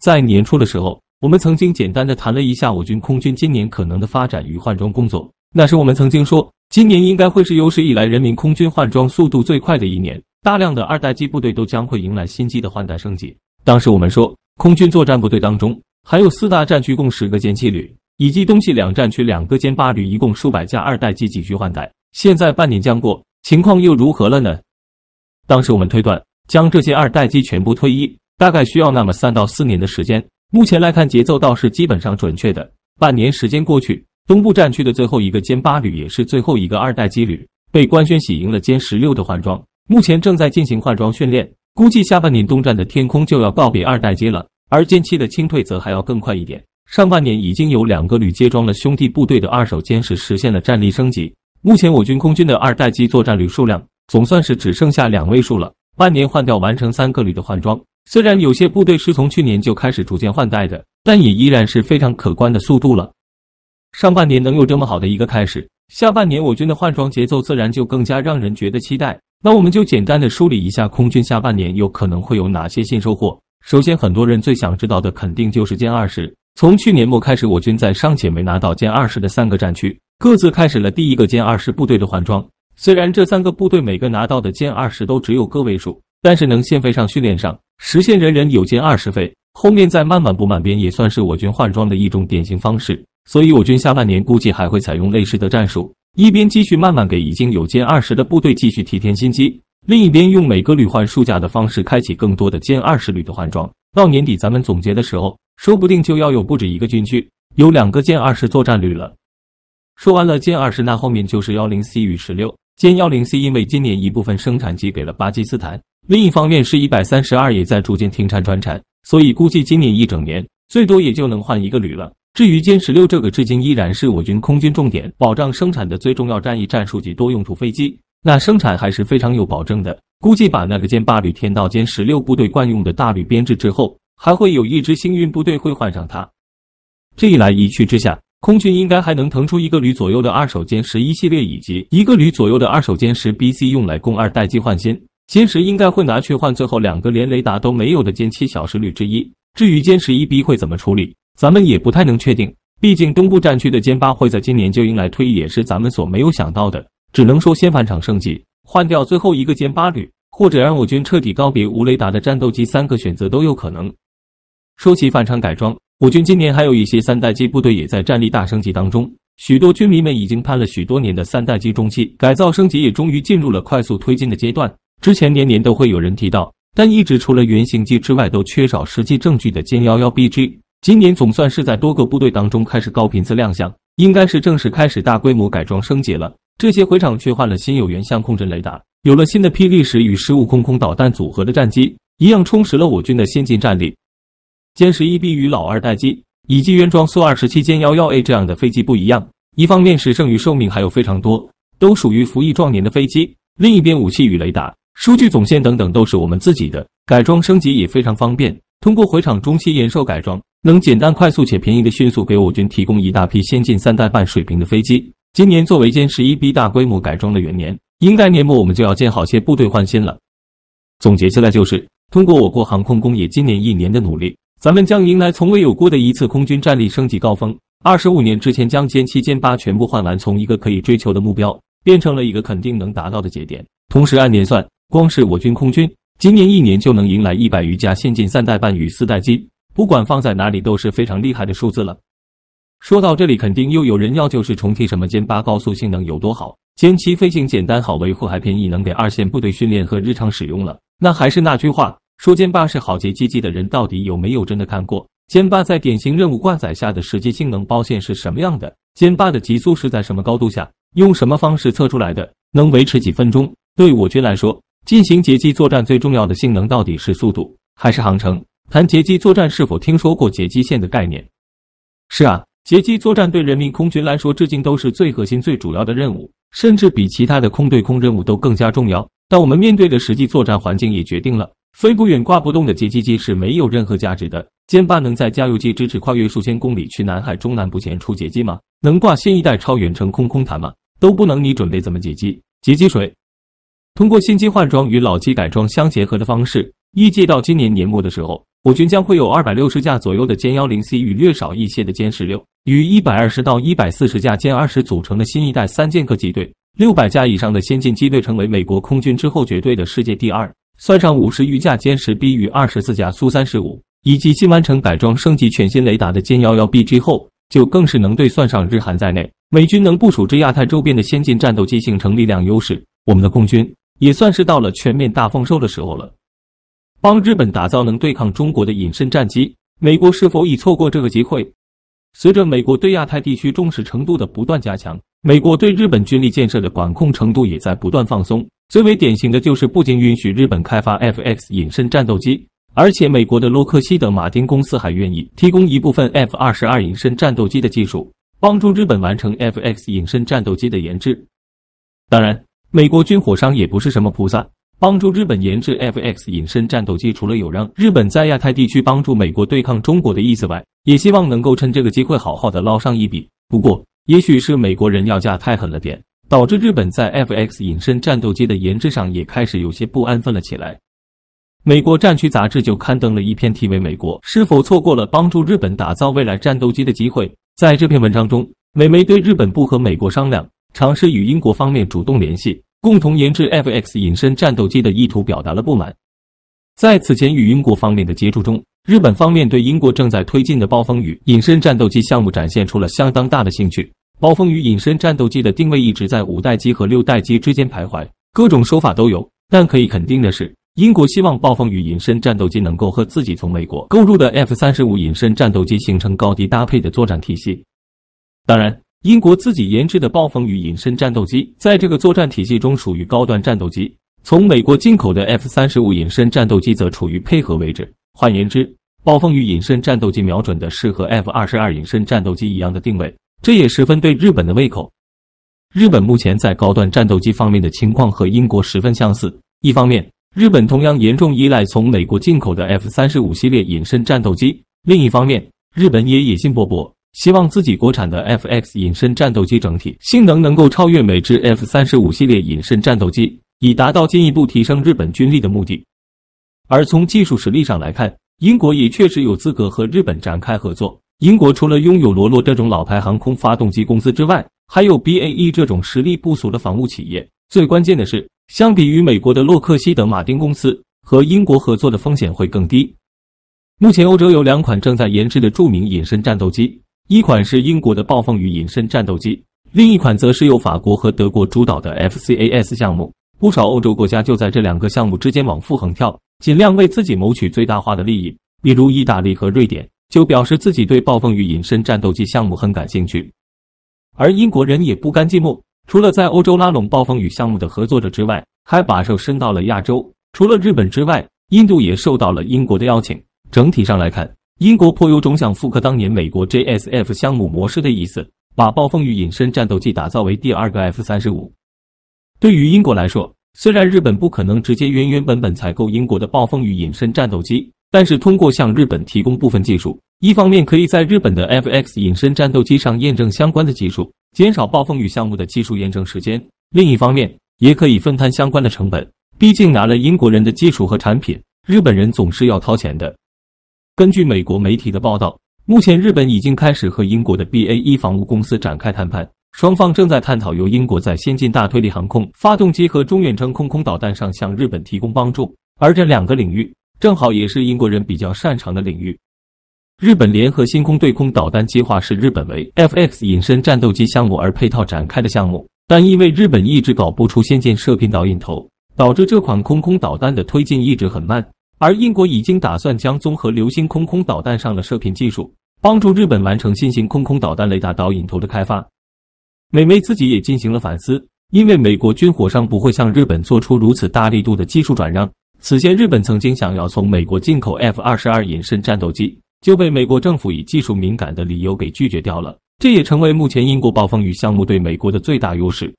在年初的时候，我们曾经简单的谈了一下我军空军今年可能的发展与换装工作。那时我们曾经说，今年应该会是有史以来人民空军换装速度最快的一年，大量的二代机部队都将会迎来新机的换代升级。当时我们说，空军作战部队当中还有四大战区共十个歼七旅，以及东西两战区两个歼八旅，一共数百架二代机急需换代。现在半年将过，情况又如何了呢？当时我们推断，将这些二代机全部退役。大概需要那么三到四年的时间。目前来看，节奏倒是基本上准确的。半年时间过去，东部战区的最后一个歼八旅也是最后一个二代机旅，被官宣喜迎了歼十六的换装，目前正在进行换装训练。估计下半年东战的天空就要告别二代机了。而歼七的清退则还要更快一点。上半年已经有两个旅接装了兄弟部队的二手歼十，实现了战力升级。目前我军空军的二代机作战旅数量总算是只剩下两位数了。半年换掉，完成三个旅的换装。虽然有些部队是从去年就开始逐渐换代的，但也依然是非常可观的速度了。上半年能有这么好的一个开始，下半年我军的换装节奏自然就更加让人觉得期待。那我们就简单的梳理一下空军下半年有可能会有哪些新收获。首先，很多人最想知道的肯定就是歼二十。从去年末开始，我军在尚且没拿到歼二十的三个战区，各自开始了第一个歼二十部队的换装。虽然这三个部队每个拿到的歼二十都只有个位数。但是能先飞上训练上，实现人人有歼二十飞。后面再慢慢补满编，也算是我军换装的一种典型方式。所以我军下半年估计还会采用类似的战术，一边继续慢慢给已经有歼二十的部队继续提添新机，另一边用每个旅换数架的方式开启更多的歼二十旅的换装。到年底咱们总结的时候，说不定就要有不止一个军区有两个歼二十作战旅了。说完了歼二十，那后面就是幺零 C 与十六歼幺零 C，因为今年一部分生产机给了巴基斯坦。另一方面是，一百三十二也在逐渐停产转产，所以估计今年一整年最多也就能换一个旅了。至于歼十六这个，至今依然是我军空军重点保障生产的最重要战役战术级多用途飞机，那生产还是非常有保证的。估计把那个歼八旅添到歼十六部队惯用的大旅编制之后，还会有一支幸运部队会换上它。这一来一去之下，空军应该还能腾出一个旅左右的二手歼十一系列，以及一个旅左右的二手歼十 BC，用来供二代机换新。歼十应该会拿去换最后两个连雷达都没有的歼七小时旅之一。至于歼十一 B 会怎么处理，咱们也不太能确定。毕竟东部战区的歼八会在今年就迎来退役，也是咱们所没有想到的。只能说先返场升级，换掉最后一个歼八旅，或者让我军彻底告别无雷达的战斗机，三个选择都有可能。说起返场改装，我军今年还有一些三代机部队也在战力大升级当中。许多军迷们已经盼了许多年的三代机中期改造升级也终于进入了快速推进的阶段。之前年年都会有人提到，但一直除了原型机之外都缺少实际证据的歼幺幺 BG，今年总算是在多个部队当中开始高频次亮相，应该是正式开始大规模改装升级了。这些回厂却换了新有源相控阵雷达，有了新的霹雳十与十五空空导弹组合的战机，一样充实了我军的先进战力。歼十一 B 与老二代机。以及原装苏二十七歼幺幺 A 这样的飞机不一样，一方面是剩余寿命还有非常多，都属于服役壮年的飞机；另一边武器与雷达、数据总线等等都是我们自己的，改装升级也非常方便。通过回厂中期延寿改装，能简单、快速且便宜的迅速给我军提供一大批先进三代半水平的飞机。今年作为歼十一 B 大规模改装的元年，应该年末我们就要建好些部队换新了。总结起来就是，通过我国航空工业今年一年的努力。咱们将迎来从未有过的一次空军战力升级高峰。二十五年之前将歼七、歼八全部换完，从一个可以追求的目标，变成了一个肯定能达到的节点。同时按年算，光是我军空军今年一年就能迎来一百余架先进三代半与四代机，不管放在哪里都是非常厉害的数字了。说到这里，肯定又有人要就是重提什么歼八高速性能有多好，歼七飞行简单好维护还便宜，能给二线部队训练和日常使用了。那还是那句话。说歼八是好截击机的人到底有没有真的看过歼八在典型任务挂载下的实际性能包线是什么样的？歼八的极速是在什么高度下用什么方式测出来的？能维持几分钟？对我军来说，进行截击作战最重要的性能到底是速度还是航程？谈截击作战，是否听说过截击线的概念？是啊，截击作战对人民空军来说，至今都是最核心、最主要的任务，甚至比其他的空对空任务都更加重要。但我们面对的实际作战环境也决定了。飞不远、挂不动的截击机是没有任何价值的。歼八能在加油机支持跨越数千公里去南海中南部前出截击吗？能挂新一代超远程空空弹吗？都不能，你准备怎么截击？截击谁？通过新机换装与老机改装相结合的方式，预计到今年年末的时候，我军将会有二百六十架左右的歼幺零 C 与略少一些的歼十六与一百二十到一百四十架歼二十组成的新一代三剑客机队，六百架以上的先进机队成为美国空军之后绝对的世界第二。算上五十余架歼十 B 与二十四架苏三十五，以及新完成改装升级、全新雷达的歼幺幺 BG 后，就更是能对算上日韩在内，美军能部署至亚太周边的先进战斗机形成力量优势。我们的空军也算是到了全面大丰收的时候了。帮日本打造能对抗中国的隐身战机，美国是否已错过这个机会？随着美国对亚太地区重视程度的不断加强，美国对日本军力建设的管控程度也在不断放松。最为典型的就是，不仅允许日本开发 F-X 隐身战斗机，而且美国的洛克希德·马丁公司还愿意提供一部分 F-22 隐身战斗机的技术，帮助日本完成 F-X 隐身战斗机的研制。当然，美国军火商也不是什么菩萨，帮助日本研制 F-X 隐身战斗机，除了有让日本在亚太地区帮助美国对抗中国的意思外，也希望能够趁这个机会好好的捞上一笔。不过，也许是美国人要价太狠了点。导致日本在 F-X 隐身战斗机的研制上也开始有些不安分了起来。美国战区杂志就刊登了一篇题为《美国是否错过了帮助日本打造未来战斗机的机会》。在这篇文章中，美媒对日本不和美国商量，尝试与英国方面主动联系，共同研制 F-X 隐身战斗机的意图表达了不满。在此前与英国方面的接触中，日本方面对英国正在推进的“暴风雨隐身战斗机项目展现出了相当大的兴趣。暴风雨隐身战斗机的定位一直在五代机和六代机之间徘徊，各种说法都有。但可以肯定的是，英国希望暴风雨隐身战斗机能够和自己从美国购入的 F 三十五隐身战斗机形成高低搭配的作战体系。当然，英国自己研制的暴风雨隐身战斗机在这个作战体系中属于高端战斗机，从美国进口的 F 三十五隐身战斗机则处于配合位置。换言之，暴风雨隐身战斗机瞄准的是和 F 二十二隐身战斗机一样的定位。这也十分对日本的胃口。日本目前在高端战斗机方面的情况和英国十分相似。一方面，日本同样严重依赖从美国进口的 F 三十五系列隐身战斗机；另一方面，日本也野心勃勃，希望自己国产的 FX 隐身战斗机整体性能能够超越美制 F 三十五系列隐身战斗机，以达到进一步提升日本军力的目的。而从技术实力上来看，英国也确实有资格和日本展开合作。英国除了拥有罗罗这种老牌航空发动机公司之外，还有 BAE 这种实力不俗的防务企业。最关键的是，相比于美国的洛克希德马丁公司，和英国合作的风险会更低。目前，欧洲有两款正在研制的著名隐身战斗机，一款是英国的暴风雨隐身战斗机，另一款则是由法国和德国主导的 FCAS 项目。不少欧洲国家就在这两个项目之间往复横跳，尽量为自己谋取最大化的利益，比如意大利和瑞典。就表示自己对暴风雨隐身战斗机项目很感兴趣，而英国人也不甘寂寞，除了在欧洲拉拢暴风雨项目的合作者之外，还把手伸到了亚洲。除了日本之外，印度也受到了英国的邀请。整体上来看，英国颇有种想复刻当年美国 JSF 项目模式的意思，把暴风雨隐身战斗机打造为第二个 F 三十五。对于英国来说，虽然日本不可能直接原原本本采购英国的暴风雨隐身战斗机。但是通过向日本提供部分技术，一方面可以在日本的 F-X 隐身战斗机上验证相关的技术，减少暴风雨项目的技术验证时间；另一方面也可以分摊相关的成本。毕竟拿了英国人的技术和产品，日本人总是要掏钱的。根据美国媒体的报道，目前日本已经开始和英国的 BAE 防务公司展开谈判，双方正在探讨由英国在先进大推力航空发动机和中远程空空导弹上向日本提供帮助，而这两个领域。正好也是英国人比较擅长的领域。日本联合星空对空导弹计划是日本为 FX 隐身战斗机项目而配套展开的项目，但因为日本一直搞不出先进射频导引头，导致这款空空导弹的推进一直很慢。而英国已经打算将综合流星空空导弹上的射频技术，帮助日本完成新型空空导弹雷达导引头的开发。美媒自己也进行了反思，因为美国军火商不会向日本做出如此大力度的技术转让。此前，日本曾经想要从美国进口 F 二十二隐身战斗机，就被美国政府以技术敏感的理由给拒绝掉了。这也成为目前英国“暴风雨”项目对美国的最大优势。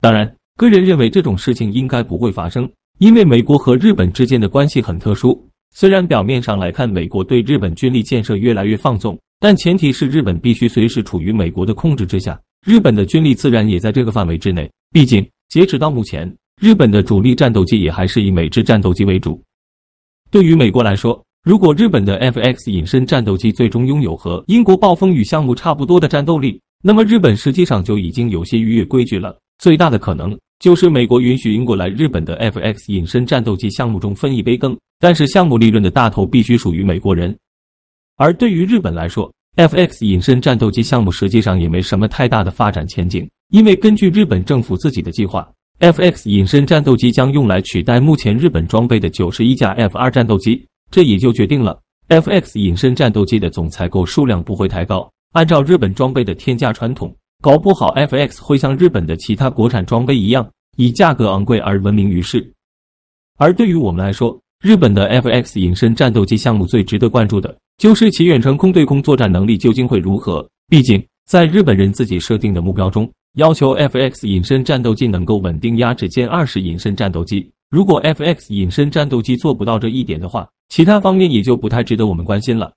当然，个人认为这种事情应该不会发生，因为美国和日本之间的关系很特殊。虽然表面上来看，美国对日本军力建设越来越放纵，但前提是日本必须随时处于美国的控制之下。日本的军力自然也在这个范围之内。毕竟，截止到目前。日本的主力战斗机也还是以美制战斗机为主。对于美国来说，如果日本的 FX 隐身战斗机最终拥有和英国“暴风雨”项目差不多的战斗力，那么日本实际上就已经有些逾越规矩了。最大的可能就是美国允许英国来日本的 FX 隐身战斗机项目中分一杯羹，但是项目利润的大头必须属于美国人。而对于日本来说，FX 隐身战斗机项目实际上也没什么太大的发展前景，因为根据日本政府自己的计划。F-X 隐身战斗机将用来取代目前日本装备的九十一架 F 二战斗机，这也就决定了 F-X 隐身战斗机的总采购数量不会太高。按照日本装备的天价传统，搞不好 F-X 会像日本的其他国产装备一样，以价格昂贵而闻名于世。而对于我们来说，日本的 F-X 隐身战斗机项目最值得关注的就是其远程空对空作战能力究竟会如何？毕竟，在日本人自己设定的目标中。要求 FX 隐身战斗机能够稳定压制歼二十隐身战斗机。如果 FX 隐身战斗机做不到这一点的话，其他方面也就不太值得我们关心了。